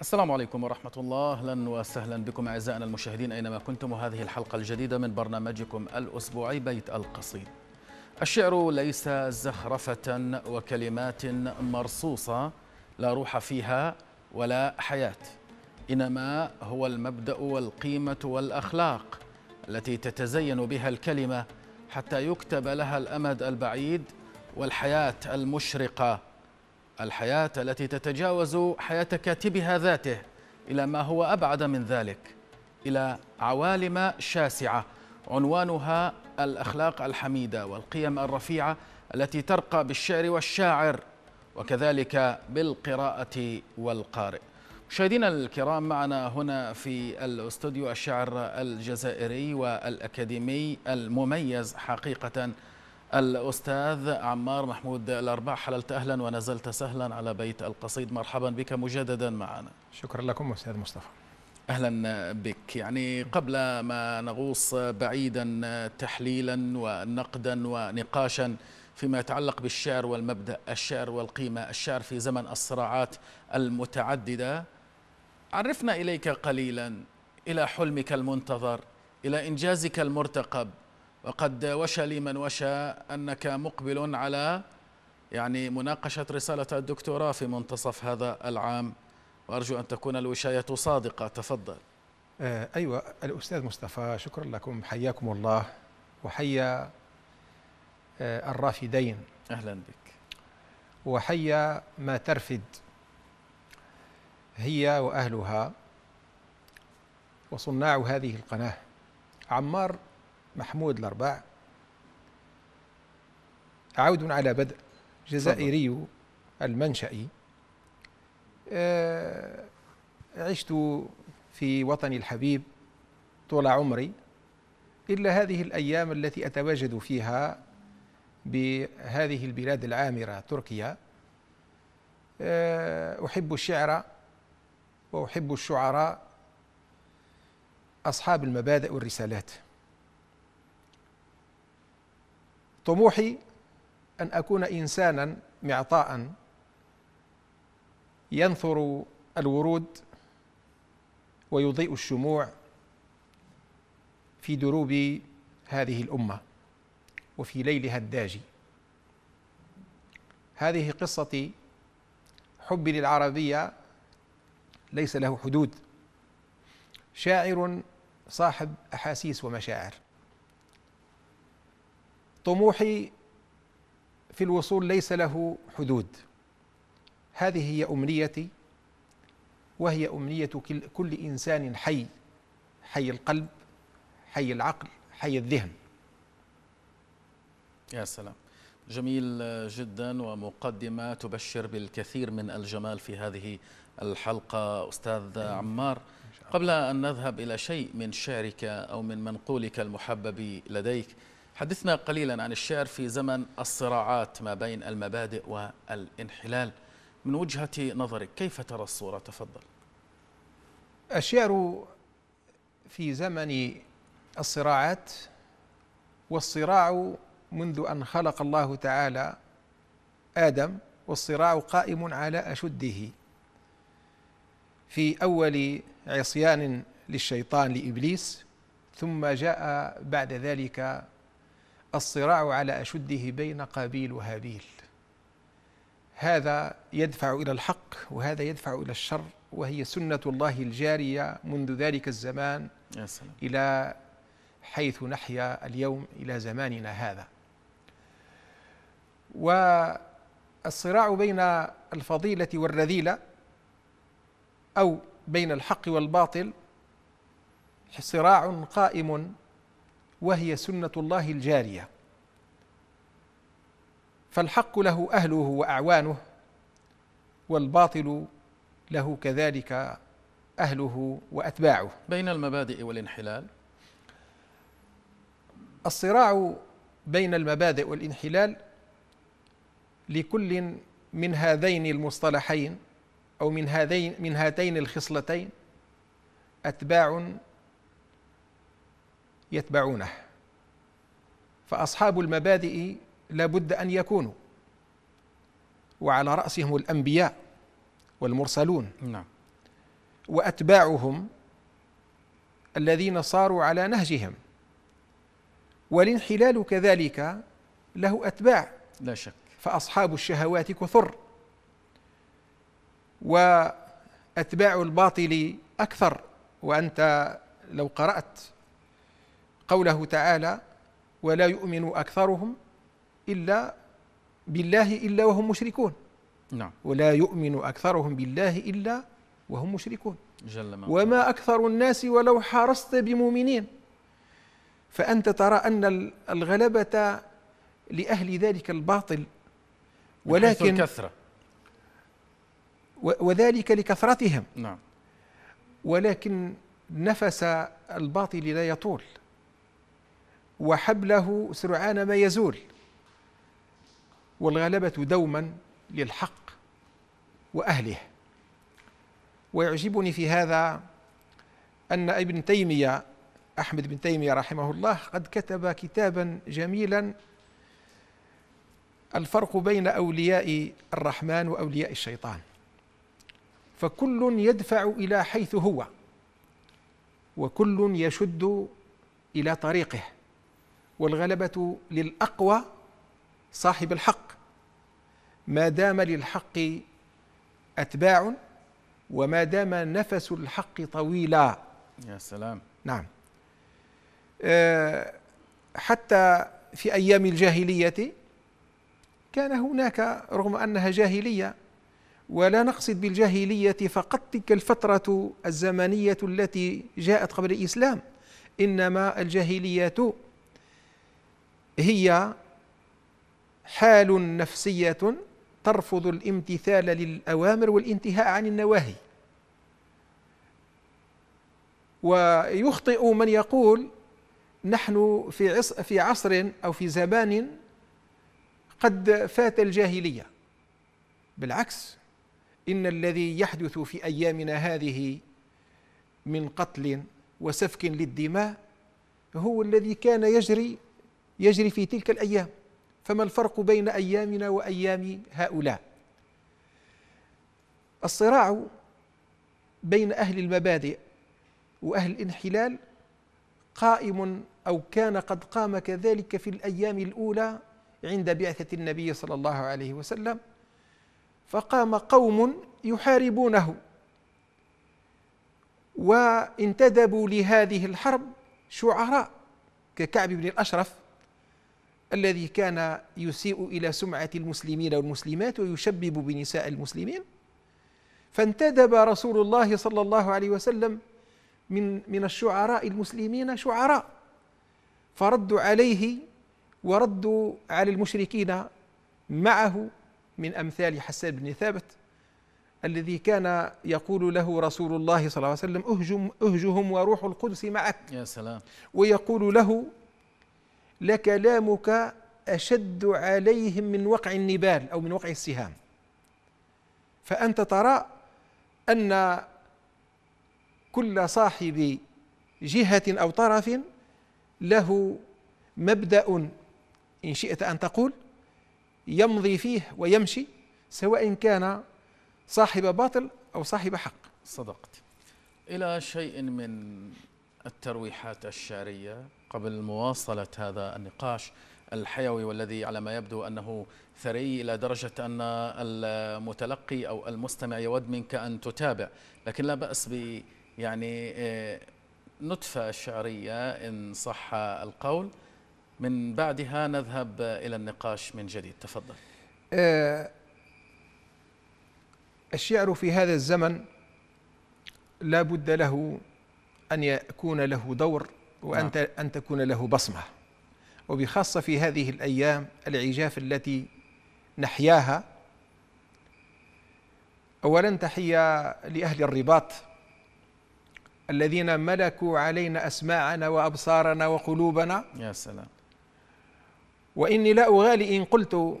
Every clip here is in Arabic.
السلام عليكم ورحمة الله أهلا وسهلا بكم أعزائنا المشاهدين أينما كنتم وهذه الحلقة الجديدة من برنامجكم الأسبوعي بيت القصيد الشعر ليس زخرفة وكلمات مرصوصة لا روح فيها ولا حياة إنما هو المبدأ والقيمة والأخلاق التي تتزين بها الكلمة حتى يكتب لها الأمد البعيد والحياة المشرقة الحياة التي تتجاوز حياة كاتبها ذاته إلى ما هو أبعد من ذلك إلى عوالم شاسعة عنوانها الأخلاق الحميدة والقيم الرفيعة التي ترقى بالشعر والشاعر وكذلك بالقراءة والقارئ مشاهدينا الكرام معنا هنا في الاستوديو الشعر الجزائري والأكاديمي المميز حقيقة الأستاذ عمار محمود الأربع حللت أهلا ونزلت سهلا على بيت القصيد مرحبا بك مجددا معنا شكرا لكم أستاذ مصطفى أهلا بك يعني قبل ما نغوص بعيدا تحليلا ونقدا ونقاشا فيما يتعلق بالشعر والمبدأ الشعر والقيمة الشعر في زمن الصراعات المتعددة عرفنا إليك قليلا إلى حلمك المنتظر إلى إنجازك المرتقب وقد وشى لي من وشى أنك مقبل على يعني مناقشة رسالة الدكتوراه في منتصف هذا العام وأرجو أن تكون الوشاية صادقة تفضل آه، أيوة الأستاذ مصطفى شكرا لكم حياكم الله وحيا آه، الرافدين أهلا بك وحيا ما ترفد هي وأهلها وصناع هذه القناة عمار محمود الأرباع عود على بدء جزائري المنشأ آه، عشت في وطني الحبيب طول عمري إلا هذه الأيام التي أتواجد فيها بهذه البلاد العامرة تركيا آه، أحب الشعر وأحب الشعراء أصحاب المبادئ والرسالات طموحي أن أكون إنسانا معطاء ينثر الورود ويضيء الشموع في دروب هذه الأمة وفي ليلها الداجي هذه قصتي حبي للعربية ليس له حدود شاعر صاحب أحاسيس ومشاعر طموحي في الوصول ليس له حدود هذه هي امنيتي وهي امنيه كل انسان حي حي القلب حي العقل حي الذهن يا سلام جميل جدا ومقدمه تبشر بالكثير من الجمال في هذه الحلقه استاذ عمار قبل ان نذهب الى شيء من شعرك او من منقولك المحبب لديك حدثنا قليلا عن الشعر في زمن الصراعات ما بين المبادئ والانحلال من وجهة نظرك كيف ترى الصورة تفضل الشعر في زمن الصراعات والصراع منذ أن خلق الله تعالى آدم والصراع قائم على أشده في أول عصيان للشيطان لإبليس ثم جاء بعد ذلك الصراع على أشده بين قابيل وهابيل هذا يدفع إلى الحق وهذا يدفع إلى الشر وهي سنة الله الجارية منذ ذلك الزمان يا سلام. إلى حيث نحيا اليوم إلى زماننا هذا والصراع بين الفضيلة والرذيلة أو بين الحق والباطل صراع قائم وهي سنة الله الجارية فالحق له أهله وأعوانه والباطل له كذلك أهله وأتباعه بين المبادئ والانحلال الصراع بين المبادئ والانحلال لكل من هذين المصطلحين أو من هذين من هاتين الخصلتين أتباع يتبعونه فأصحاب المبادئ لابد أن يكونوا وعلى رأسهم الأنبياء والمرسلون نعم وأتباعهم الذين صاروا على نهجهم والانحلال كذلك له أتباع لا شك فأصحاب الشهوات كثر وأتباع الباطل أكثر وأنت لو قرأت قوله تعالى ولا يؤمن أكثرهم إلا بالله إلا وهم مشركون نعم ولا يؤمن أكثرهم بالله إلا وهم مشركون جل ما وما أكثر الناس ولو حرصت بمؤمنين فأنت ترى أن الغلبة لأهل ذلك الباطل ولكن كثرة وذلك لكثرتهم نعم ولكن نفس الباطل لا يطول وحبله سرعان ما يزول والغلبة دوما للحق وأهله ويعجبني في هذا أن ابن تيمية أحمد بن تيمية رحمه الله قد كتب كتابا جميلا الفرق بين أولياء الرحمن وأولياء الشيطان فكل يدفع إلى حيث هو وكل يشد إلى طريقه والغلبة للأقوى صاحب الحق ما دام للحق أتباع وما دام نفس الحق طويلا يا سلام نعم آه، حتى في أيام الجاهلية كان هناك رغم أنها جاهلية ولا نقصد بالجاهلية فقط تلك الفترة الزمنية التي جاءت قبل الإسلام إنما الجاهلية هي حال نفسية ترفض الامتثال للأوامر والانتهاء عن النواهي ويخطئ من يقول نحن في في عصر أو في زمان قد فات الجاهلية بالعكس إن الذي يحدث في أيامنا هذه من قتل وسفك للدماء هو الذي كان يجري يجري في تلك الأيام فما الفرق بين أيامنا وأيام هؤلاء الصراع بين أهل المبادئ وأهل الانحلال قائم أو كان قد قام كذلك في الأيام الأولى عند بعثة النبي صلى الله عليه وسلم فقام قوم يحاربونه وانتدبوا لهذه الحرب شعراء ككعب بن الأشرف الذي كان يسيء إلى سمعة المسلمين والمسلمات ويشبب بنساء المسلمين فانتدب رسول الله صلى الله عليه وسلم من من الشعراء المسلمين شعراء فردوا عليه وردوا على المشركين معه من امثال حسان بن ثابت الذي كان يقول له رسول الله صلى الله عليه وسلم اهجم اهجهم وروح القدس معك يا سلام ويقول له لكلامك أشد عليهم من وقع النبال أو من وقع السهام فأنت ترى أن كل صاحب جهة أو طرف له مبدأ إن شئت أن تقول يمضي فيه ويمشي سواء كان صاحب باطل أو صاحب حق صدقت إلى شيء من الترويحات الشعرية قبل مواصلة هذا النقاش الحيوي والذي على ما يبدو أنه ثري إلى درجة أن المتلقي أو المستمع يود منك أن تتابع لكن لا بأس ب يعني آه، نطفة شعرية إن صح القول من بعدها نذهب إلى النقاش من جديد تفضل آه، الشعر في هذا الزمن لا بد له أن يكون له دور وأن نعم. أن تكون له بصمة وبخاصة في هذه الأيام العجاف التي نحياها أولا تحية لأهل الرباط الذين ملكوا علينا أسماعنا وأبصارنا وقلوبنا يا سلام وإني لا أغالي إن قلت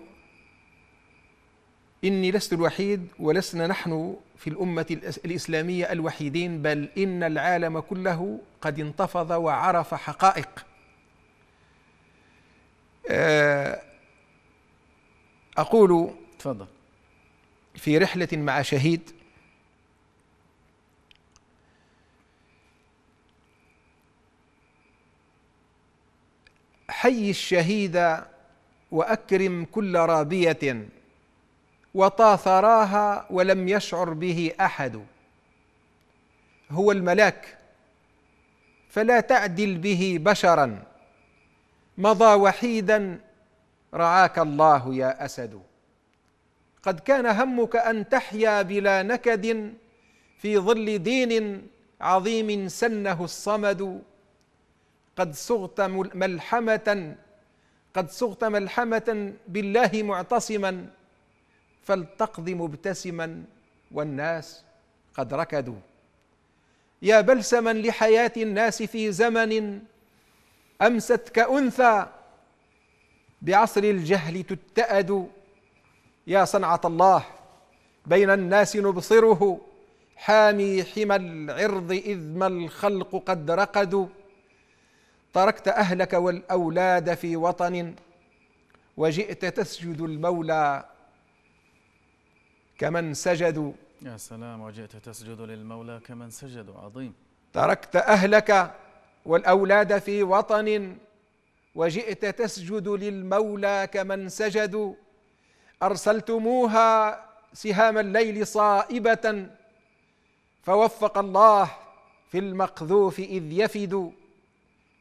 إني لست الوحيد ولسنا نحن في الأمة الإسلامية الوحيدين بل إن العالم كله قد انتفض وعرف حقائق آه، أقول تفضل في رحلة مع شهيد حي الشهيد وأكرم كل رابية وطاثراها ولم يشعر به أحد هو الملاك فلا تعدل به بشرا مضى وحيدا رعاك الله يا اسد قد كان همك ان تحيا بلا نكد في ظل دين عظيم سنه الصمد قد صغت ملحمه قد صغت ملحمه بالله معتصما فلتقض مبتسما والناس قد ركدوا يا بلسما لحياة الناس في زمن أمست كأنثى بعصر الجهل تتأد يا صنعة الله بين الناس نبصره حامي حمى العرض إذ ما الخلق قد رقدوا تركت أهلك والأولاد في وطن وجئت تسجد المولى كمن سجدوا يا سلام وجئت تسجد للمولى كمن سجد عظيم تركت أهلك والأولاد في وطن وجئت تسجد للمولى كمن سجدوا أرسلتموها سهام الليل صائبة فوفق الله في المقذوف إذ يفد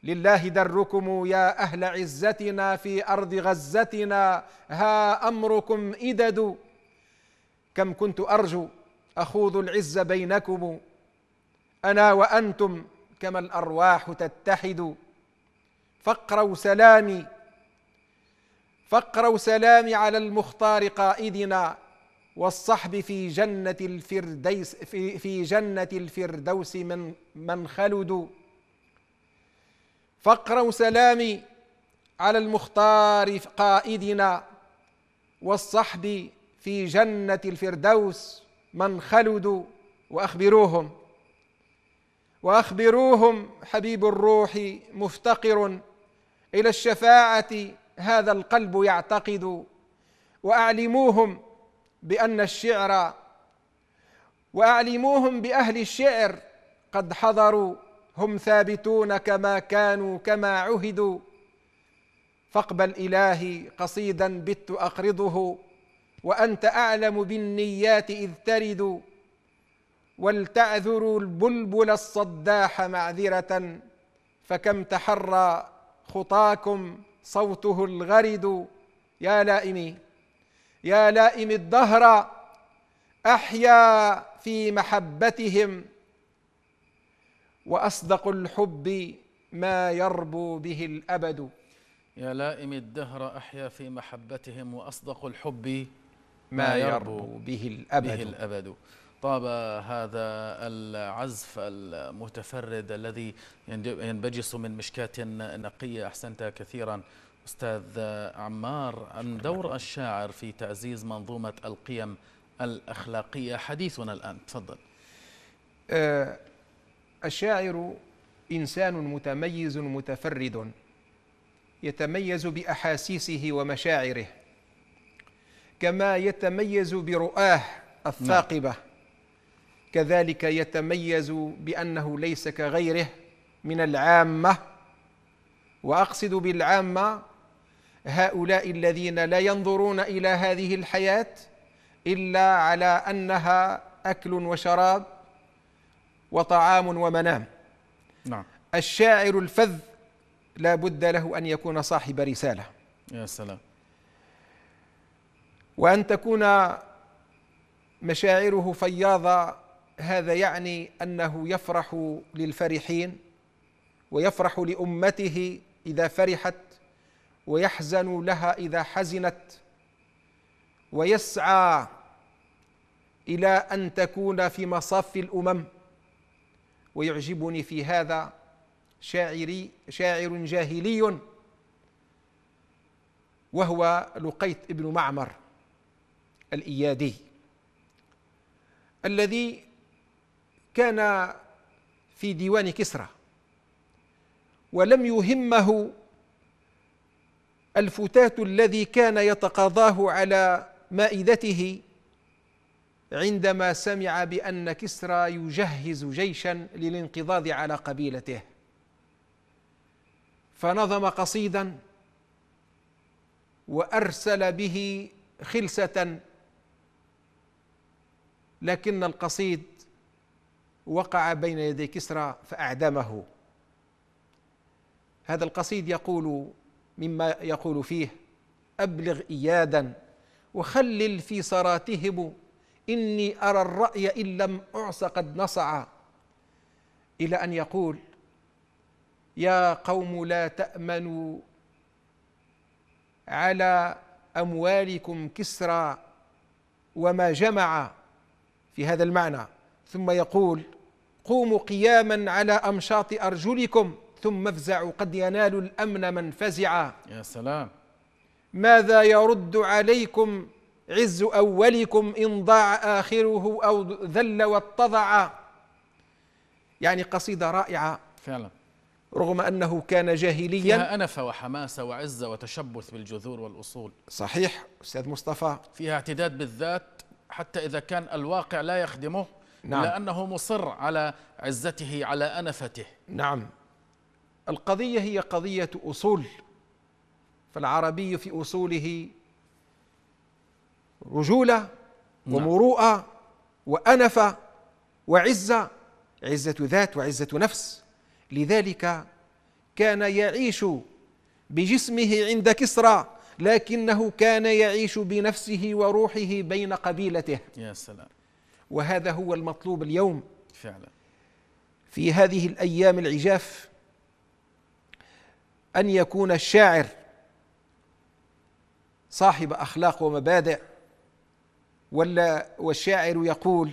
لله دركم يا أهل عزتنا في أرض غزتنا ها أمركم إدد كم كنت أرجو أخوض العز بينكم أنا وأنتم كما الأرواح تتحد فاقروا سلامي فاقروا سلامي على المختار قائدنا والصحب في جنة الفرديس في, في جنة الفردوس من من خلدوا فاقروا سلامي على المختار قائدنا والصحب في جنة الفردوس من خلدوا وأخبروهم وأخبروهم حبيب الروح مفتقر إلى الشفاعة هذا القلب يعتقد وأعلموهم بأن الشعر وأعلموهم بأهل الشعر قد حضروا هم ثابتون كما كانوا كما عهدوا فاقبل إلهي قصيدا بت أقرضه وأنت أعلم بالنيات إذ ترد ولتعذر البلبل الصداح معذرة فكم تحرى خطاكم صوته الغرد يا لائمي يا لائم الدهر أحيا في محبتهم وأصدق الحب ما يربو به الأبد يا لائم الدهر أحيا في محبتهم وأصدق الحب ما يربو به الأبد, به الأبد طاب هذا العزف المتفرد الذي ينبجس من مشكاة نقية أحسنت كثيرا أستاذ عمار عن دور الشاعر في تعزيز منظومة القيم الأخلاقية حديثنا الآن تفضل أه، الشاعر إنسان متميز متفرد يتميز بأحاسيسه ومشاعره كما يتميز برؤاه الثاقبة نعم. كذلك يتميز بأنه ليس كغيره من العامة وأقصد بالعامة هؤلاء الذين لا ينظرون إلى هذه الحياة إلا على أنها أكل وشراب وطعام ومنام نعم الشاعر الفذ لا بد له أن يكون صاحب رسالة يا سلام وان تكون مشاعره فياضه هذا يعني انه يفرح للفرحين ويفرح لامته اذا فرحت ويحزن لها اذا حزنت ويسعى الى ان تكون في مصاف الامم ويعجبني في هذا شاعري شاعر جاهلي وهو لقيت ابن معمر الإيادي الذي كان في ديوان كسرى ولم يهمه الفتاة الذي كان يتقاضاه على مائدته عندما سمع بأن كسرى يجهز جيشا للانقضاض على قبيلته فنظم قصيدا وأرسل به خلسة لكن القصيد وقع بين يدي كسرى فأعدمه هذا القصيد يقول مما يقول فيه أبلغ إيادا وخلل في صراتهم إني أرى الرأي إن لم أعص قد نصع إلى أن يقول يا قوم لا تأمنوا على أموالكم كسرى وما جمع في هذا المعنى ثم يقول قوموا قياما على أمشاط أرجلكم ثم افزعوا قد ينال الأمن من فزع يا سلام ماذا يرد عليكم عز أولكم إن ضاع آخره أو ذل واتضع يعني قصيدة رائعة فعلا رغم أنه كان جاهليا فيها أنف وحماسة وعزة وتشبث بالجذور والأصول صحيح أستاذ مصطفى فيها اعتداد بالذات حتى إذا كان الواقع لا يخدمه نعم. لأنه مصر على عزته على أنفته نعم القضية هي قضية أصول فالعربي في أصوله رجولة نعم. ومروءة وأنفة وعزة عزة ذات وعزة نفس لذلك كان يعيش بجسمه عند كسرى لكنه كان يعيش بنفسه وروحه بين قبيلته يا سلام وهذا هو المطلوب اليوم فعلا في هذه الايام العجاف ان يكون الشاعر صاحب اخلاق ومبادئ ولا والشاعر يقول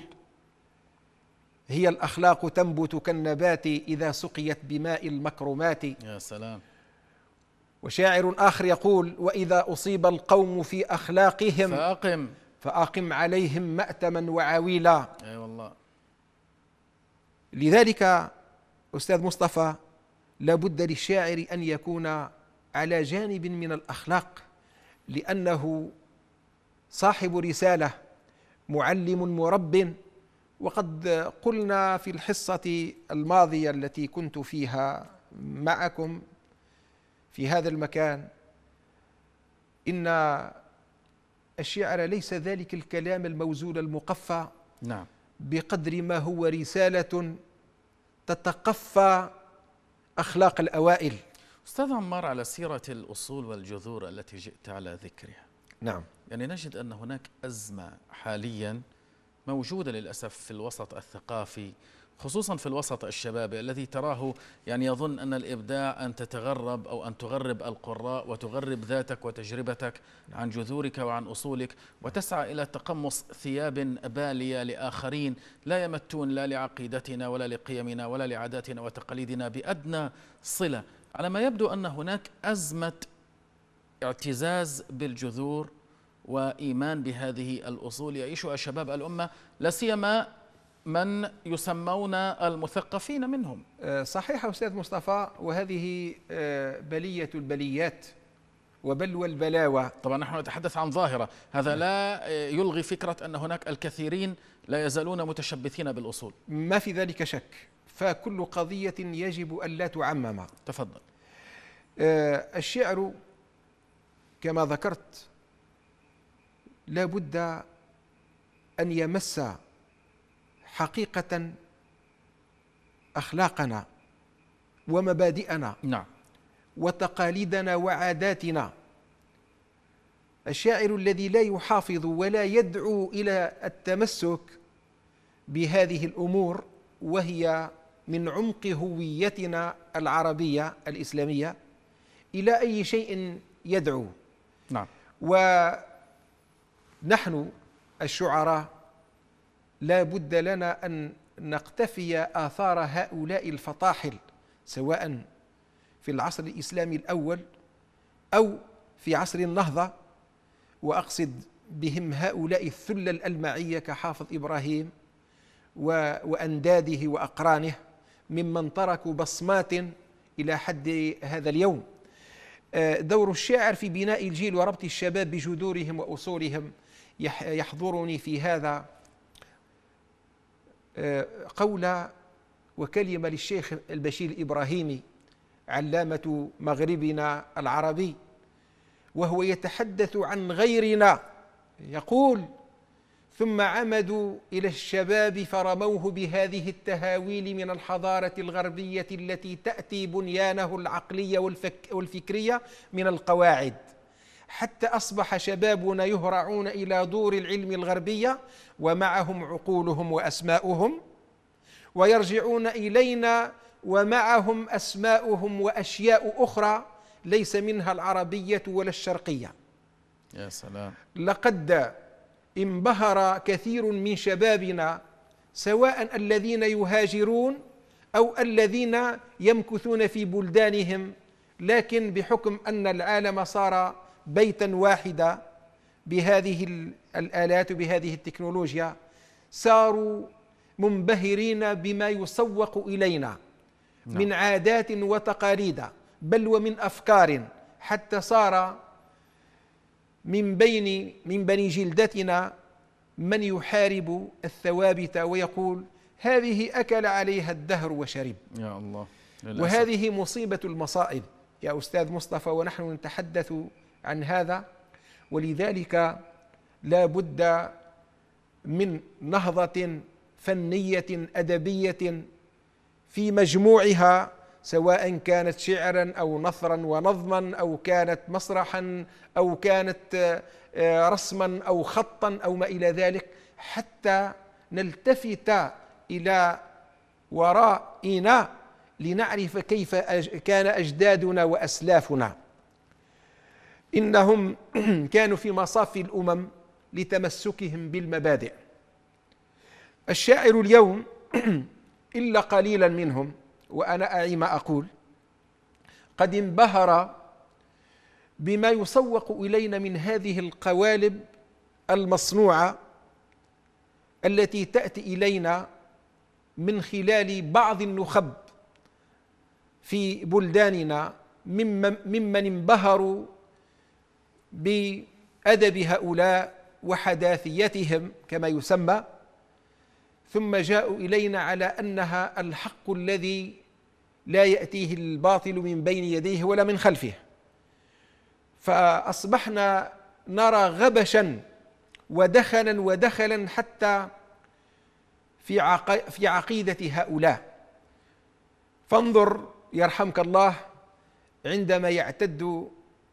هي الاخلاق تنبت كالنبات اذا سقيت بماء المكرمات يا سلام وشاعر آخر يقول وإذا أصيب القوم في أخلاقهم فأقم فأقم عليهم مأتما وعويلا أي أيوة والله لذلك أستاذ مصطفى لابد للشاعر أن يكون على جانب من الأخلاق لأنه صاحب رسالة معلم مرب وقد قلنا في الحصة الماضية التي كنت فيها معكم في هذا المكان إن الشعر ليس ذلك الكلام الموزون المقفى نعم بقدر ما هو رسالة تتقفى أخلاق الأوائل أستاذ عمار على سيرة الأصول والجذور التي جئت على ذكرها نعم يعني نجد أن هناك أزمة حاليا موجودة للأسف في الوسط الثقافي خصوصا في الوسط الشبابي الذي تراه يعني يظن أن الإبداع أن تتغرب أو أن تغرب القراء وتغرب ذاتك وتجربتك نعم. عن جذورك وعن أصولك وتسعى إلى تقمص ثياب بالية لآخرين لا يمتون لا لعقيدتنا ولا لقيمنا ولا لعاداتنا وتقاليدنا بأدنى صلة على ما يبدو أن هناك أزمة اعتزاز بالجذور وإيمان بهذه الأصول يعيشها شباب الأمة لا سيما من يسمون المثقفين منهم آه، صحيح أستاذ مصطفى وهذه آه، بلية البليات وبلوى البلاوى طبعا نحن نتحدث عن ظاهرة هذا لا آه، يلغي فكرة أن هناك الكثيرين لا يزالون متشبثين بالأصول ما في ذلك شك فكل قضية يجب أن لا تعمم تفضل الشعر كما ذكرت لا بد أن يمس حقيقة أخلاقنا ومبادئنا نعم وتقاليدنا وعاداتنا الشاعر الذي لا يحافظ ولا يدعو إلى التمسك بهذه الأمور وهي من عمق هويتنا العربية الإسلامية إلى أي شيء يدعو نعم ونحن الشعراء لا بد لنا أن نقتفي آثار هؤلاء الفطاحل سواء في العصر الإسلامي الأول أو في عصر النهضة وأقصد بهم هؤلاء الثلة الألمعية كحافظ إبراهيم وأنداده وأقرانه ممن تركوا بصمات إلى حد هذا اليوم آه، دور الشاعر في بناء الجيل وربط الشباب بجذورهم وأصولهم يحضرني في هذا آه، قول وكلمة للشيخ البشير الإبراهيمي علامة مغربنا العربي وهو يتحدث عن غيرنا يقول ثم عمدوا إلى الشباب فرموه بهذه التهاويل من الحضارة الغربية التي تأتي بنيانه العقلي والفك والفكرية من القواعد حتى أصبح شبابنا يهرعون إلى دور العلم الغربية ومعهم عقولهم وأسماؤهم ويرجعون إلينا ومعهم أسماؤهم وأشياء أخرى ليس منها العربية ولا الشرقية يا سلام لقد انبهر كثير من شبابنا سواء الذين يهاجرون أو الذين يمكثون في بلدانهم لكن بحكم أن العالم صار بيتا واحدا بهذه الآلات وبهذه التكنولوجيا صاروا منبهرين بما يسوق إلينا نعم. من عادات وتقاليد بل ومن أفكار حتى صار من بين من بني جلدتنا من يحارب الثوابت ويقول هذه أكل عليها الدهر وشرب يا الله للأسف. وهذه مصيبة المصائب يا أستاذ مصطفى ونحن نتحدث عن هذا ولذلك لا بد من نهضه فنيه ادبيه في مجموعها سواء كانت شعرا او نثرا ونظما او كانت مسرحا او كانت آه، رسما او خطا او ما الى ذلك حتى نلتفت الى ورائنا لنعرف كيف كان اجدادنا واسلافنا إنهم كانوا في مصاف الأمم لتمسكهم بالمبادئ الشاعر اليوم إلا قليلا منهم وأنا أعي ما أقول قد انبهر بما يسوق إلينا من هذه القوالب المصنوعة التي تأتي إلينا من خلال بعض النخب في بلداننا ممن انبهروا بأدب هؤلاء وحداثيتهم كما يسمى ثم جاءوا إلينا على أنها الحق الذي لا يأتيه الباطل من بين يديه ولا من خلفه فأصبحنا نرى غبشا ودخلا ودخلا حتى في في عقيدة هؤلاء فانظر يرحمك الله عندما يعتد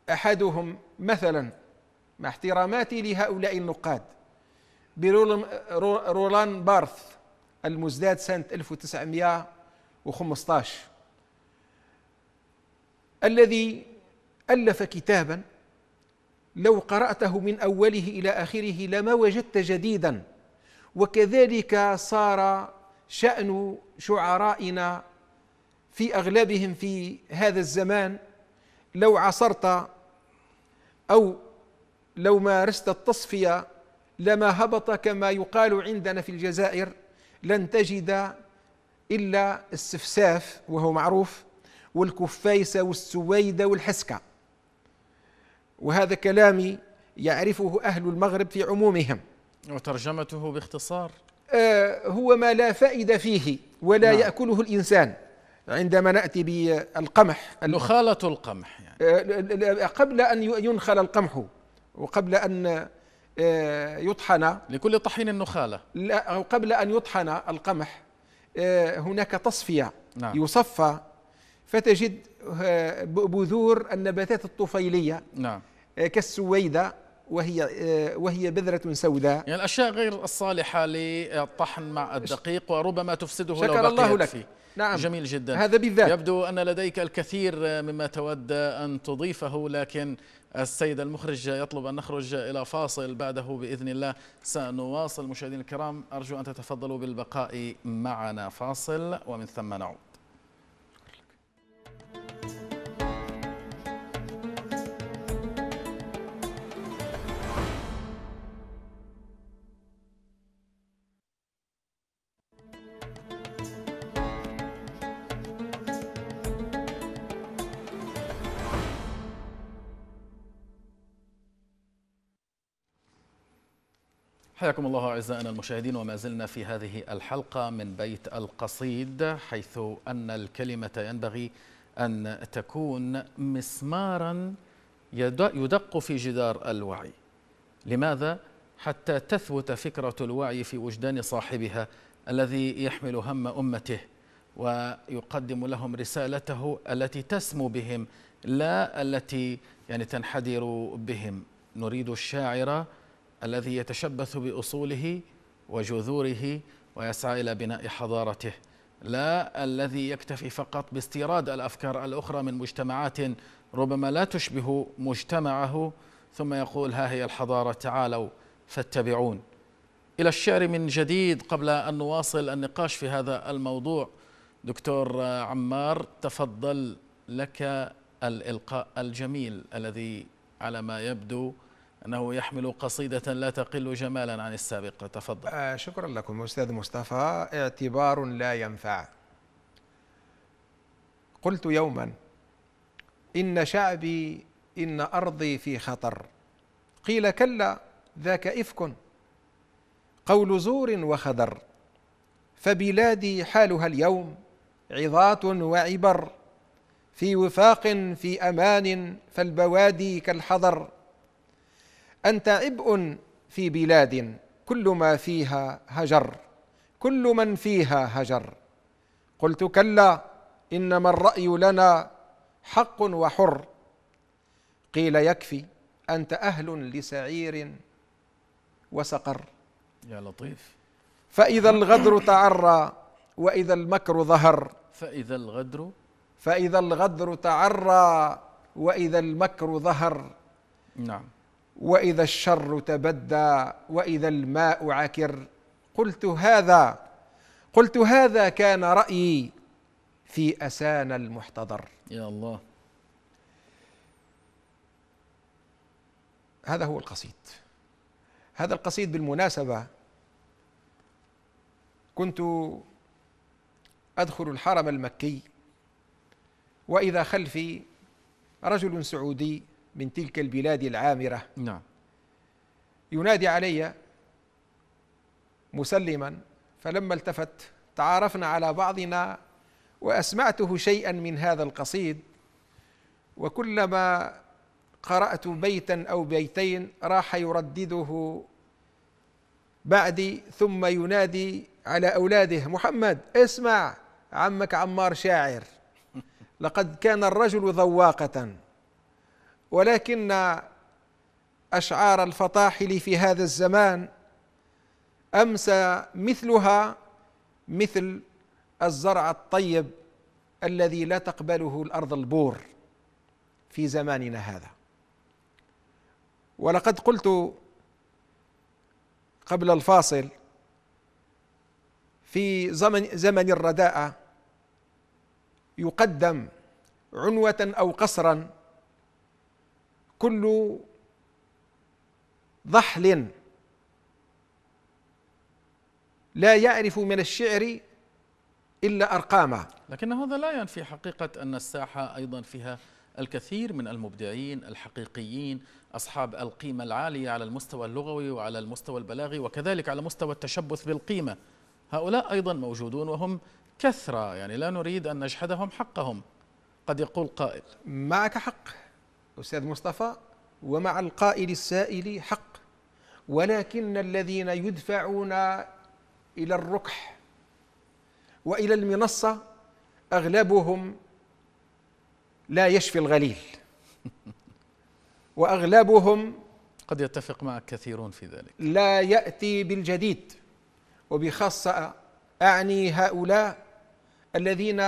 أحدهم مثلا مع احتراماتي لهؤلاء النقاد برولان بارث المزداد سنة 1915 الذي ألف كتابا لو قرأته من أوله إلى آخره لما وجدت جديدا وكذلك صار شأن شعرائنا في أغلبهم في هذا الزمان لو عصرت أو لو مارست التصفية لما هبط كما يقال عندنا في الجزائر لن تجد إلا السفساف وهو معروف والكفايسة والسويدة والحسكة وهذا كلامي يعرفه أهل المغرب في عمومهم وترجمته باختصار آه هو ما لا فائدة فيه ولا نعم. يأكله الإنسان عندما نأتي بالقمح نخالة القمح يعني. آه، قبل أن ينخل القمح وقبل أن آه، يطحن لكل طحين نخالة لا قبل أن يطحن القمح آه، هناك تصفية نعم. يصفى فتجد بذور النباتات الطفيلية نعم. كالسويدة وهي وهي بذرة سوداء يعني الأشياء غير الصالحة للطحن مع الدقيق وربما تفسده شكر لو بقيت الله لك فيه نعم جميل جدا هذا بالذات يبدو أن لديك الكثير مما تود أن تضيفه لكن السيد المخرج يطلب أن نخرج إلى فاصل بعده بإذن الله سنواصل مشاهدينا الكرام أرجو أن تتفضلوا بالبقاء معنا فاصل ومن ثم نعود حياكم الله أعزائنا المشاهدين وما زلنا في هذه الحلقة من بيت القصيد حيث أن الكلمة ينبغي أن تكون مسمارا يدق في جدار الوعي لماذا؟ حتى تثبت فكرة الوعي في وجدان صاحبها الذي يحمل هم أمته ويقدم لهم رسالته التي تسمو بهم لا التي يعني تنحدر بهم نريد الشاعر الذي يتشبث باصوله وجذوره ويسعى الى بناء حضارته لا الذي يكتفي فقط باستيراد الافكار الاخرى من مجتمعات ربما لا تشبه مجتمعه ثم يقول ها هي الحضاره تعالوا فاتبعون الى الشعر من جديد قبل ان نواصل النقاش في هذا الموضوع دكتور عمار تفضل لك الالقاء الجميل الذي على ما يبدو أنه يحمل قصيدة لا تقل جمالا عن السابقة تفضل آه شكرا لكم أستاذ مصطفى اعتبار لا ينفع قلت يوما إن شعبي إن أرضي في خطر قيل كلا ذاك إفك قول زور وخدر فبلادي حالها اليوم عظات وعبر في وفاق في أمان فالبوادي كالحضر انت عبء في بلاد كل ما فيها هجر كل من فيها هجر قلت كلا انما الراي لنا حق وحر قيل يكفي انت اهل لسعير وسقر يا لطيف فاذا الغدر تعرى واذا المكر ظهر فاذا الغدر فاذا الغدر تعرى واذا المكر ظهر نعم واذا الشر تبدى واذا الماء عكر قلت هذا قلت هذا كان رايي في اسانا المحتضر يا الله هذا هو القصيد هذا القصيد بالمناسبه كنت ادخل الحرم المكي واذا خلفي رجل سعودي من تلك البلاد العامرة نعم ينادي علي مسلما فلما التفت تعارفنا على بعضنا وأسمعته شيئا من هذا القصيد وكلما قرأت بيتا أو بيتين راح يردده بعدي ثم ينادي على أولاده محمد اسمع عمك عمار شاعر لقد كان الرجل ذواقة ولكن أشعار الفطاحل في هذا الزمان أمسى مثلها مثل الزرع الطيب الذي لا تقبله الأرض البور في زماننا هذا ولقد قلت قبل الفاصل في زمن زمن الرداءة يقدم عنوة أو قصرا كل ضحل لا يعرف من الشعر إلا أرقامه لكن هذا لا ينفي حقيقة أن الساحة أيضا فيها الكثير من المبدعين الحقيقيين أصحاب القيمة العالية على المستوى اللغوي وعلى المستوى البلاغي وكذلك على مستوى التشبث بالقيمة هؤلاء أيضا موجودون وهم كثرة يعني لا نريد أن نجحدهم حقهم قد يقول قائل معك حق أستاذ مصطفى ومع القائل السائل حق ولكن الذين يدفعون إلى الركح وإلى المنصة أغلبهم لا يشفي الغليل وأغلبهم قد يتفق معك كثيرون في ذلك لا يأتي بالجديد وبخاصة أعني هؤلاء الذين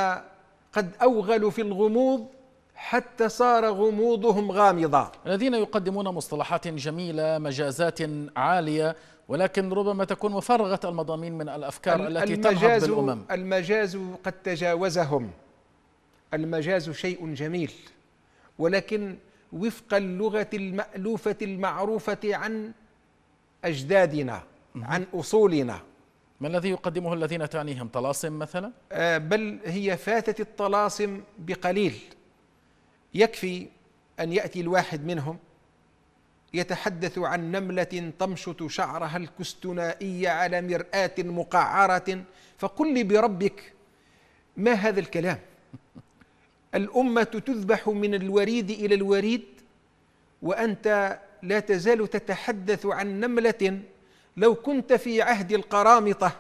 قد أوغلوا في الغموض حتى صار غموضهم غامضا الذين يقدمون مصطلحات جميلة مجازات عالية ولكن ربما تكون مفرغة المضامين من الأفكار التي تنهض بالأمم المجاز قد تجاوزهم المجاز شيء جميل ولكن وفق اللغة المألوفة المعروفة عن أجدادنا عن أصولنا ما الذي يقدمه الذين تعنيهم طلاسم مثلا؟ آه، بل هي فاتت الطلاسم بقليل يكفي ان ياتي الواحد منهم يتحدث عن نمله تمشط شعرها الكستنائي على مراه مقعره فقل لي بربك ما هذا الكلام الامه تذبح من الوريد الى الوريد وانت لا تزال تتحدث عن نمله لو كنت في عهد القرامطه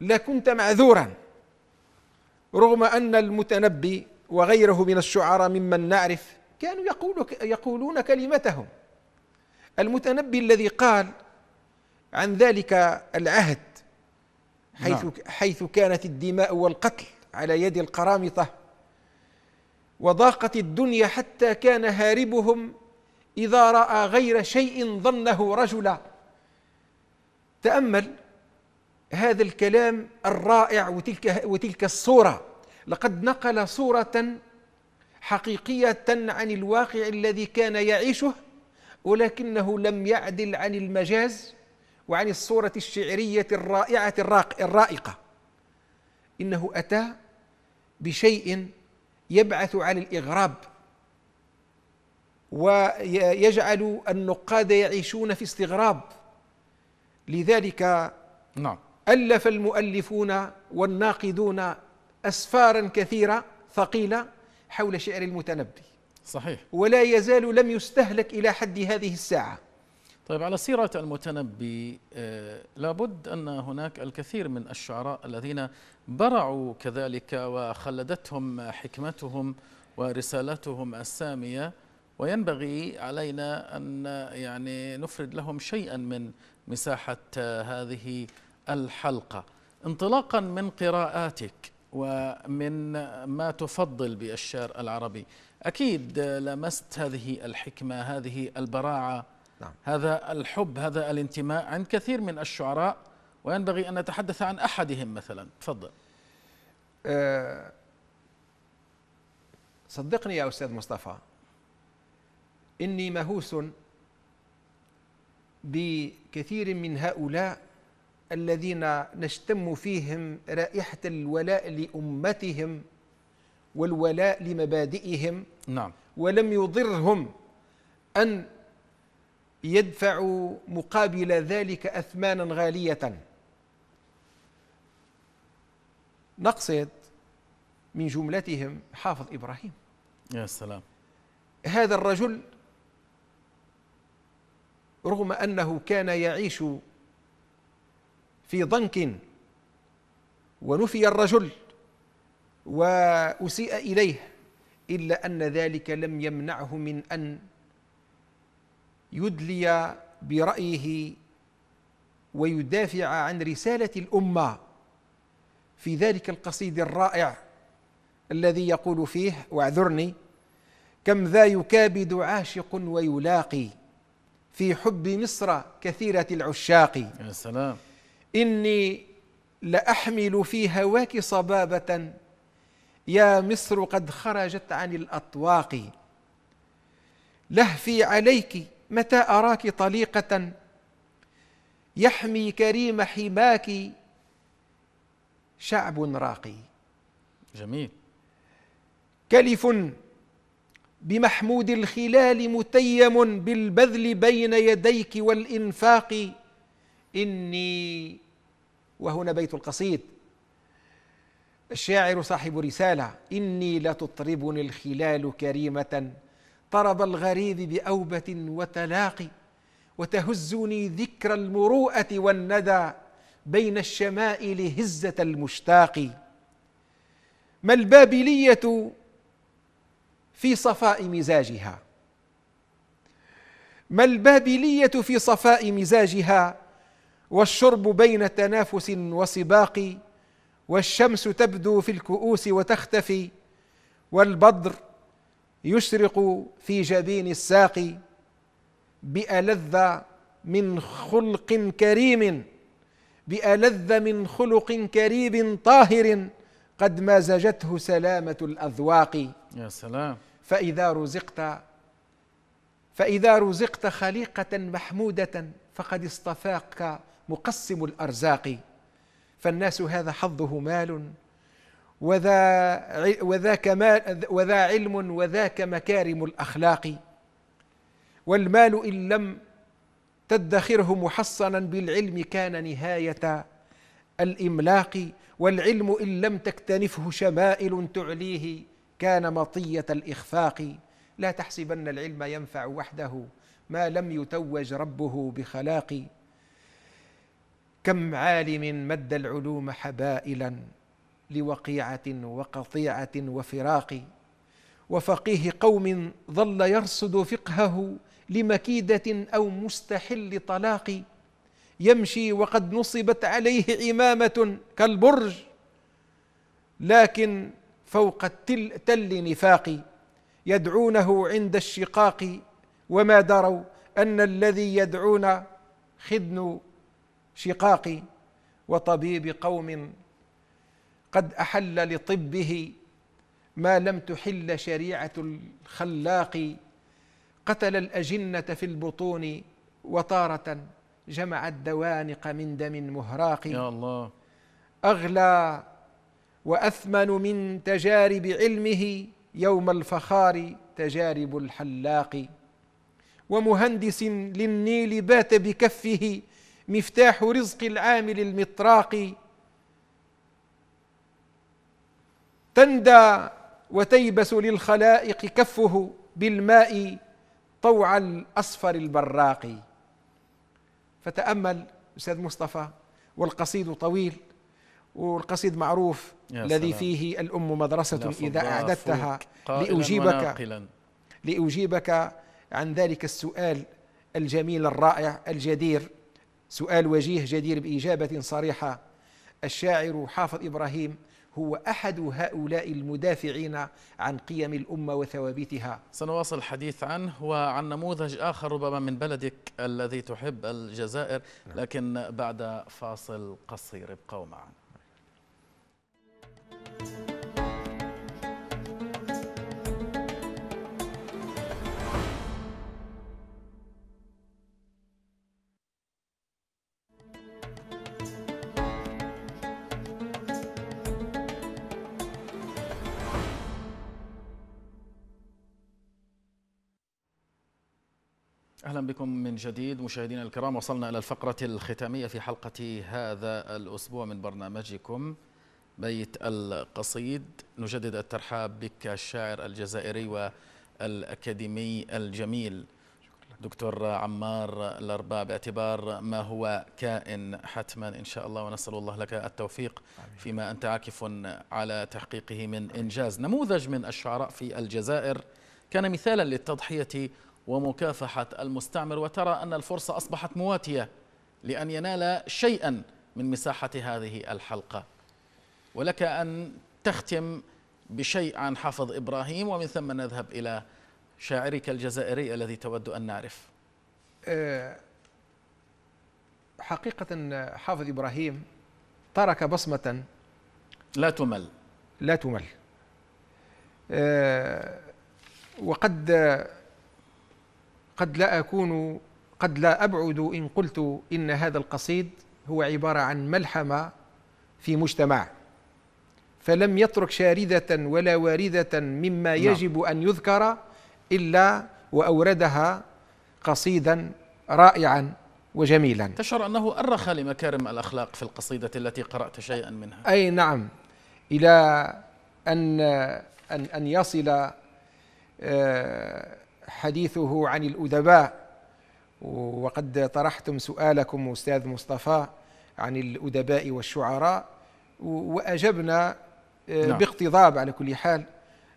لكنت معذورا رغم ان المتنبي وغيره من الشعراء ممن نعرف كانوا يقول يقولون كلمتهم المتنبي الذي قال عن ذلك العهد حيث نعم. حيث كانت الدماء والقتل على يد القرامطه وضاقت الدنيا حتى كان هاربهم اذا راى غير شيء ظنه رجلا تامل هذا الكلام الرائع وتلك وتلك الصوره لقد نقل صورة حقيقية عن الواقع الذي كان يعيشه ولكنه لم يعدل عن المجاز وعن الصورة الشعرية الرائعة الرائقة إنه أتى بشيء يبعث على الإغراب ويجعل النقاد يعيشون في استغراب لذلك نعم ألف المؤلفون والناقدون أسفارا كثيرة ثقيلة حول شعر المتنبي صحيح ولا يزال لم يستهلك إلى حد هذه الساعة طيب على سيرة المتنبي آه، لابد أن هناك الكثير من الشعراء الذين برعوا كذلك وخلدتهم حكمتهم ورسالتهم السامية وينبغي علينا أن يعني نفرد لهم شيئا من مساحة هذه الحلقة انطلاقا من قراءاتك ومن ما تفضل بالشعر العربي أكيد لمست هذه الحكمة هذه البراعة نعم. هذا الحب هذا الانتماء عند كثير من الشعراء وينبغي أن نتحدث عن أحدهم مثلا تفضل آه، صدقني يا أستاذ مصطفى إني مهووس بكثير من هؤلاء الذين نشتم فيهم رائحة الولاء لأمتهم والولاء لمبادئهم نعم ولم يضرهم أن يدفعوا مقابل ذلك أثمانا غالية نقصد من جملتهم حافظ إبراهيم يا سلام هذا الرجل رغم أنه كان يعيش في ضنك ونفي الرجل وأسيء إليه إلا أن ذلك لم يمنعه من أن يدلي برأيه ويدافع عن رسالة الأمة في ذلك القصيد الرائع الذي يقول فيه واعذرني كم ذا يكابد عاشق ويلاقي في حب مصر كثيرة العشاق يا سلام إني لأحمل في هواك صبابة يا مصر قد خرجت عن الأطواق لهفي عليك متى أراك طليقة يحمي كريم حماك شعب راقي جميل كلف بمحمود الخلال متيم بالبذل بين يديك والإنفاق إني وهنا بيت القصيد الشاعر صاحب رسالة إني لتطربني الخلال كريمة طرب الغريب بأوبة وتلاقي وتهزني ذكرى المروءة والندى بين الشمائل هزة المشتاق ما البابلية في صفاء مزاجها ما البابلية في صفاء مزاجها والشرب بين تنافس وسباق والشمس تبدو في الكؤوس وتختفي والبدر يشرق في جبين الساق بألذ من خلق كريم بألذ من خلق كريم طاهر قد مازجته سلامة الأذواق يا سلام فإذا رزقت فإذا رزقت خليقة محمودة فقد اصطفاك مقسم الارزاق فالناس هذا حظه مال وذا وذاك مال وذا علم وذاك مكارم الاخلاق والمال ان لم تدخره محصنا بالعلم كان نهايه الاملاق والعلم ان لم تكتنفه شمائل تعليه كان مطيه الاخفاق لا تحسبن العلم ينفع وحده ما لم يتوج ربه بخلاق كم عالم مد العلوم حبائلا لوقيعة وقطيعة وفراق وفقيه قوم ظل يرصد فقهه لمكيدة أو مستحل طلاق يمشي وقد نصبت عليه عمامة كالبرج لكن فوق التل, تل نفاق يدعونه عند الشقاق وما دروا أن الذي يدعون خدن شقاقي وطبيب قوم قد احل لطبه ما لم تحل شريعه الخلاق قتل الاجنه في البطون وطاره جمع الدوانق من دم مهراق يا الله اغلى واثمن من تجارب علمه يوم الفخار تجارب الحلاق ومهندس للنيل بات بكفه مفتاح رزق العامل المطراق تندى وتيبس للخلائق كفه بالماء طوع الأصفر البراق فتأمل أستاذ مصطفى والقصيد طويل والقصيد معروف الذي سلام. فيه الأم مدرسة إذا أعددتها لأجيبك لأجيبك عن ذلك السؤال الجميل الرائع الجدير سؤال وجيه جدير باجابه صريحه الشاعر حافظ ابراهيم هو احد هؤلاء المدافعين عن قيم الامه وثوابتها. سنواصل الحديث عنه وعن نموذج اخر ربما من بلدك الذي تحب الجزائر نعم. لكن بعد فاصل قصير ابقوا معنا. بكم من جديد مشاهدينا الكرام وصلنا إلى الفقرة الختامية في حلقة هذا الأسبوع من برنامجكم بيت القصيد نجدد الترحاب بك الشاعر الجزائري والأكاديمي الجميل دكتور عمار الأربع باعتبار ما هو كائن حتما إن شاء الله ونسأل الله لك التوفيق فيما أنت عاكف على تحقيقه من إنجاز نموذج من الشعراء في الجزائر كان مثالا للتضحية ومكافحة المستعمر وترى أن الفرصة أصبحت مواتية لأن ينال شيئا من مساحة هذه الحلقة ولك أن تختم بشيء عن حافظ إبراهيم ومن ثم نذهب إلى شاعرك الجزائري الذي تود أن نعرف آه، حقيقة حافظ إبراهيم ترك بصمة لا تمل لا تمل آه، وقد قد لا أكون قد لا أبعد إن قلت إن هذا القصيد هو عبارة عن ملحمة في مجتمع فلم يترك شاردة ولا واردة مما نعم. يجب أن يذكر إلا وأوردها قصيدا رائعا وجميلا تشعر أنه أرخ لمكارم الأخلاق في القصيدة التي قرأت شيئا منها أي نعم إلى أن أن, أن يصل آه، حديثه عن الأدباء وقد طرحتم سؤالكم أستاذ مصطفى عن الأدباء والشعراء وأجبنا آه، نعم. باقتضاب على كل حال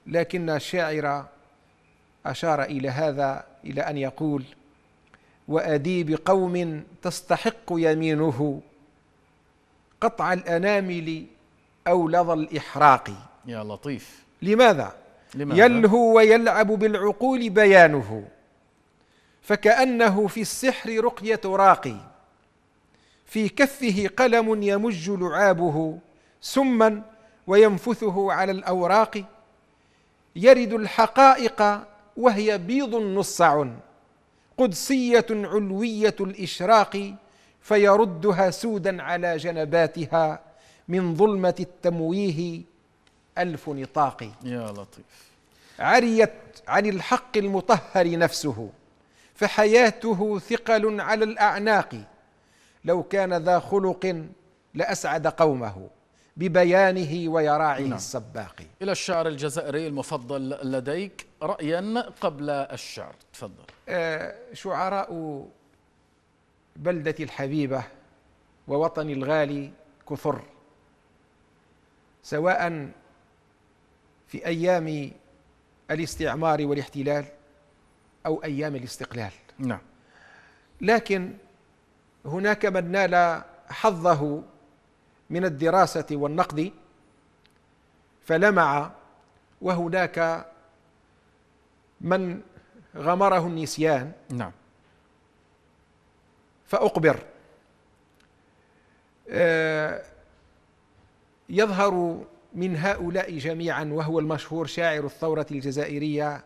لكن الشاعر أشار إلى هذا إلى أن يقول وأديب قوم تستحق يمينه قطع الأنامل أو لظى الإحراق يا لطيف لماذا؟ يلهو ويلعب بالعقول بيانه فكأنه في السحر رقية راقي في كفه قلم يمج لعابه سما وينفثه على الأوراق يرد الحقائق وهي بيض نصع قدسية علوية الإشراق فيردها سودا على جنباتها من ظلمة التمويه ألف نطاق يا لطيف عريت عن الحق المطهر نفسه فحياته ثقل على الأعناق لو كان ذا خلق لأسعد قومه ببيانه ويراعيه نعم. السباق إلى الشعر الجزائري المفضل لديك رأيا قبل الشعر تفضل آه شعراء بلدتي الحبيبة ووطني الغالي كثر سواء في أيام الاستعمار والاحتلال أو أيام الاستقلال نعم لكن هناك من نال حظه من الدراسة والنقد فلمع وهناك من غمره النسيان نعم فأقبر آه، يظهر من هؤلاء جميعا وهو المشهور شاعر الثورة الجزائرية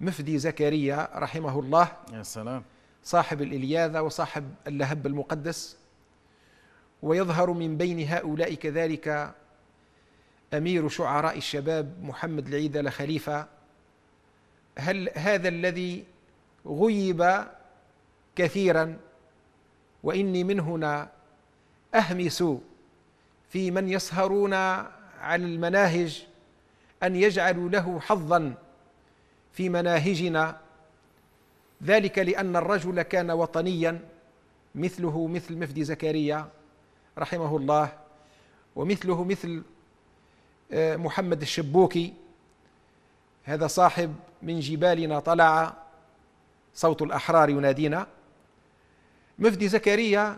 مفدي زكريا رحمه الله يا سلام صاحب الإلياذة وصاحب اللهب المقدس ويظهر من بين هؤلاء كذلك أمير شعراء الشباب محمد العيد لخليفة هل هذا الذي غيب كثيرا وإني من هنا أهمس في من يسهرون على المناهج أن يجعلوا له حظا في مناهجنا ذلك لأن الرجل كان وطنيا مثله مثل مفدي زكريا رحمه الله ومثله مثل آه، محمد الشبوكي هذا صاحب من جبالنا طلع صوت الأحرار ينادينا مفدي زكريا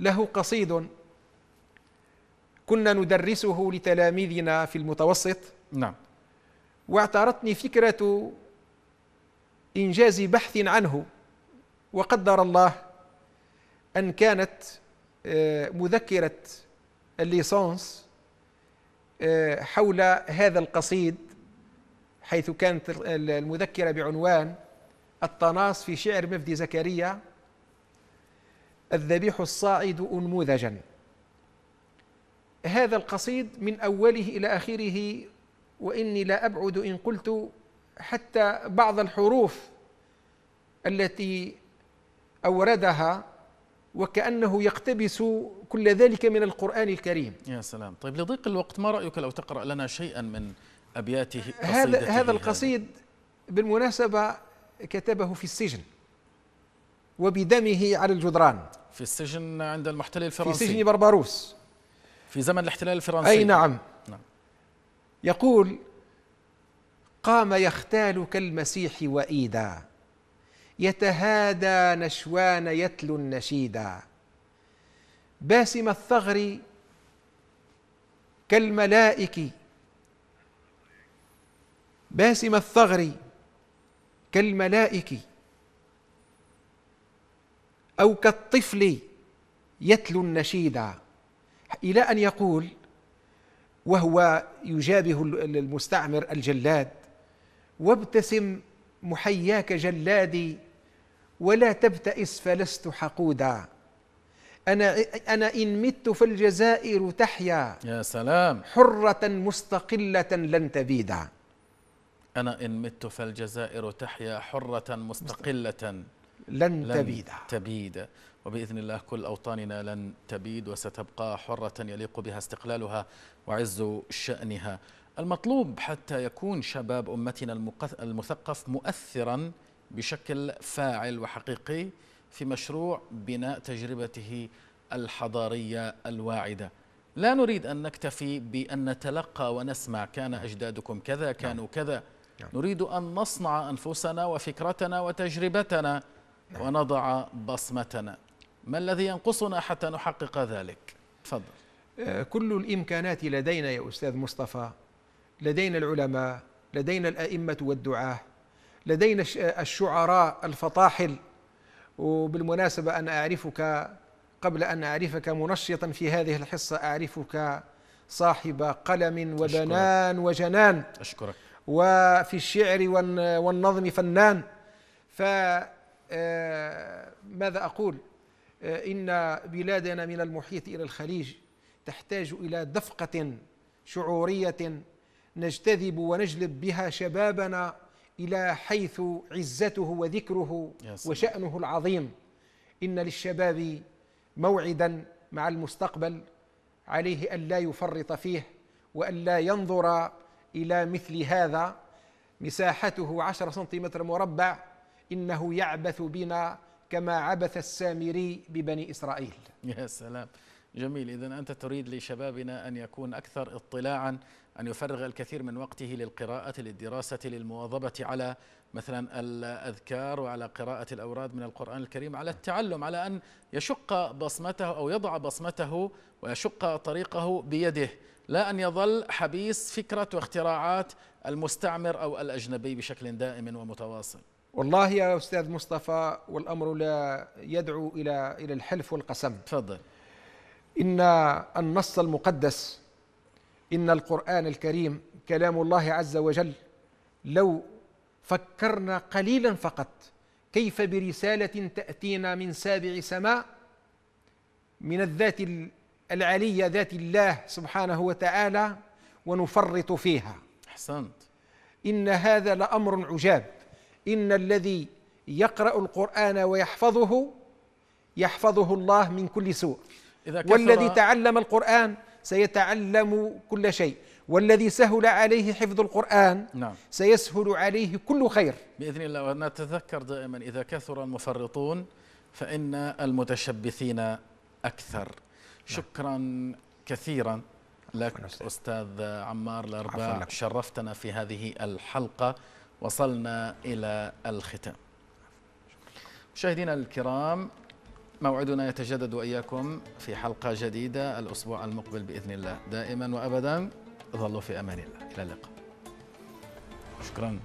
له قصيد كنا ندرسه لتلاميذنا في المتوسط نعم واعترضتني فكرة إنجاز بحث عنه وقدر الله أن كانت آه، مذكرة الليسانس آه، حول هذا القصيد حيث كانت المذكرة بعنوان الطناس في شعر مفدي زكريا الذبيح الصاعد أنموذجا هذا القصيد من أوله إلى آخره وإني لا أبعد إن قلت حتى بعض الحروف التي أوردها وكأنه يقتبس كل ذلك من القرآن الكريم يا سلام طيب لضيق الوقت ما رأيك لو تقرأ لنا شيئا من أبياته هذا, هذا القصيد بالمناسبة كتبه في السجن وبدمه على الجدران في السجن عند المحتل الفرنسي في سجن بربروس في زمن الاحتلال الفرنسي أي نعم, نعم. يقول قام يختال كالمسيح وإيدا يتهادى نشوان يتلو النشيدا باسم الثغر كالملائك باسم الثغر كالملائك أو كالطفل يتلو النشيدا إلى أن يقول وهو يجابه المستعمر الجلاد وابتسم محياك جلادي ولا تبتئس فلست حقودا أنا أنا إن مت فالجزائر تحيا يا سلام حرة مستقلة لن تبيدا أنا إن مت فالجزائر تحيا حرة مستقلة لن, لن تبيدا تبيدا وبإذن الله كل أوطاننا لن تبيد وستبقى حرة يليق بها استقلالها وعز شأنها المطلوب حتى يكون شباب أمتنا المثقف مؤثرا بشكل فاعل وحقيقي في مشروع بناء تجربته الحضارية الواعدة لا نريد أن نكتفي بأن نتلقى ونسمع كان أجدادكم كذا نعم. كانوا كذا نعم. نريد أن نصنع أنفسنا وفكرتنا وتجربتنا نعم. ونضع بصمتنا ما الذي ينقصنا حتى نحقق ذلك تفضل آه، كل الإمكانات لدينا يا أستاذ مصطفى لدينا العلماء لدينا الأئمة والدعاة لدينا الشعراء الفطاحل وبالمناسبة أنا أعرفك قبل أن أعرفك منشطا في هذه الحصة أعرفك صاحب قلم وبنان أشكرك وجنان أشكرك وفي الشعر والنظم فنان ف آه، ماذا أقول آه، إن بلادنا من المحيط إلى الخليج تحتاج إلى دفقة شعورية نجتذب ونجلب بها شبابنا إلى حيث عزته وذكره وشأنه العظيم إن للشباب موعدا مع المستقبل عليه أن لا يفرط فيه وأن لا ينظر إلى مثل هذا مساحته عشر سنتيمتر مربع إنه يعبث بنا كما عبث السامري ببني إسرائيل يا سلام جميل إذا أنت تريد لشبابنا أن يكون أكثر اطلاعا أن يفرغ الكثير من وقته للقراءة للدراسة للمواظبة على مثلا الأذكار وعلى قراءة الأوراد من القرآن الكريم على التعلم على أن يشق بصمته أو يضع بصمته ويشق طريقه بيده لا أن يظل حبيس فكرة واختراعات المستعمر أو الأجنبي بشكل دائم ومتواصل والله يا استاذ مصطفى والامر لا يدعو الى الى الحلف والقسم تفضل ان النص المقدس ان القران الكريم كلام الله عز وجل لو فكرنا قليلا فقط كيف برساله تاتينا من سابع سماء من الذات العليه ذات الله سبحانه وتعالى ونفرط فيها احسنت ان هذا لامر عجاب إن الذي يقرأ القرآن ويحفظه يحفظه الله من كل سوء إذا كثر والذي تعلم القرآن سيتعلم كل شيء والذي سهل عليه حفظ القرآن نعم سيسهل عليه كل خير بإذن الله ونتذكر دائما إذا كثر المفرطون فإن المتشبثين أكثر نعم. شكرا كثيرا لك أستاذ عمار الأرباع شرفتنا في هذه الحلقة وصلنا إلى الختام مشاهدينا الكرام موعدنا يتجدد وإياكم في حلقة جديدة الأسبوع المقبل بإذن الله دائما وأبدا ظلوا في أمان الله إلى اللقاء شكرا